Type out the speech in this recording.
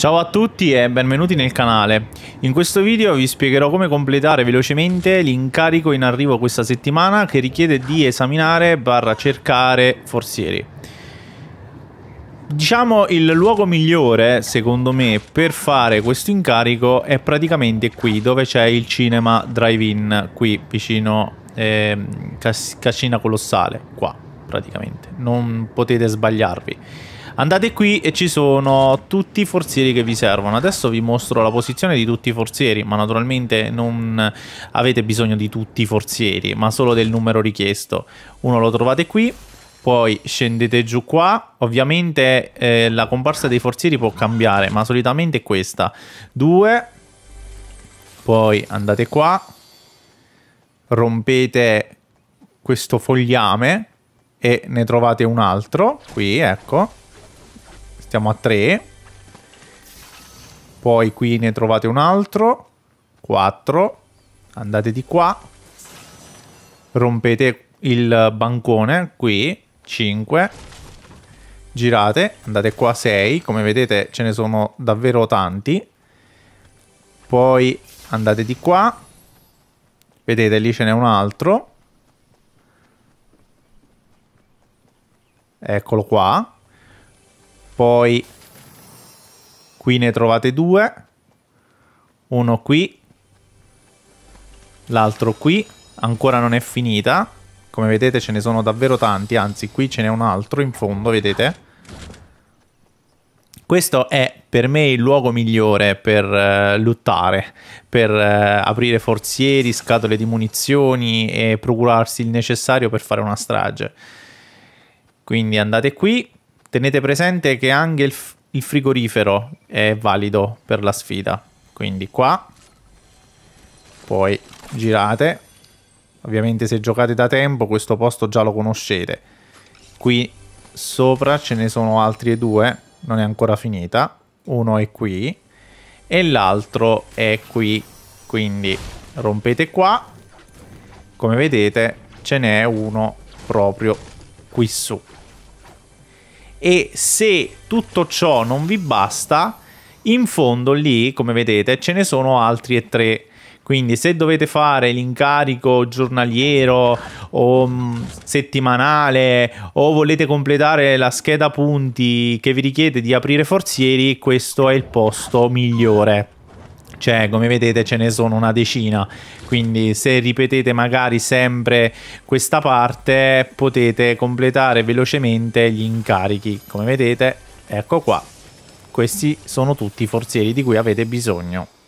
Ciao a tutti e benvenuti nel canale. In questo video vi spiegherò come completare velocemente l'incarico in arrivo questa settimana che richiede di esaminare barra cercare forzieri. Diciamo il luogo migliore secondo me per fare questo incarico è praticamente qui dove c'è il cinema drive-in qui vicino eh, Cascina Colossale qua praticamente non potete sbagliarvi Andate qui e ci sono tutti i forzieri che vi servono. Adesso vi mostro la posizione di tutti i forzieri, ma naturalmente non avete bisogno di tutti i forzieri, ma solo del numero richiesto. Uno lo trovate qui, poi scendete giù qua, ovviamente eh, la comparsa dei forzieri può cambiare, ma solitamente è questa. Due, poi andate qua, rompete questo fogliame e ne trovate un altro, qui ecco, siamo a 3. Poi qui ne trovate un altro. 4. Andate di qua. Rompete il bancone qui. 5. Girate. Andate qua 6. Come vedete ce ne sono davvero tanti. Poi andate di qua. Vedete lì ce n'è un altro. Eccolo qua. Poi qui ne trovate due. Uno qui. L'altro qui. Ancora non è finita. Come vedete ce ne sono davvero tanti. Anzi, qui ce n'è un altro in fondo, vedete? Questo è per me il luogo migliore per uh, lottare, per uh, aprire forzieri, scatole di munizioni e procurarsi il necessario per fare una strage. Quindi andate qui, tenete presente che anche il, il frigorifero è valido per la sfida. Quindi qua, poi girate. Ovviamente se giocate da tempo questo posto già lo conoscete. Qui sopra ce ne sono altri due, non è ancora finita. Uno è qui e l'altro è qui. Quindi rompete qua. Come vedete ce n'è uno proprio qui su e se tutto ciò non vi basta, in fondo lì, come vedete, ce ne sono altri e tre. Quindi se dovete fare l'incarico giornaliero o mm, settimanale o volete completare la scheda punti che vi richiede di aprire forzieri, questo è il posto migliore cioè come vedete ce ne sono una decina, quindi se ripetete magari sempre questa parte potete completare velocemente gli incarichi, come vedete ecco qua, questi sono tutti i forzieri di cui avete bisogno.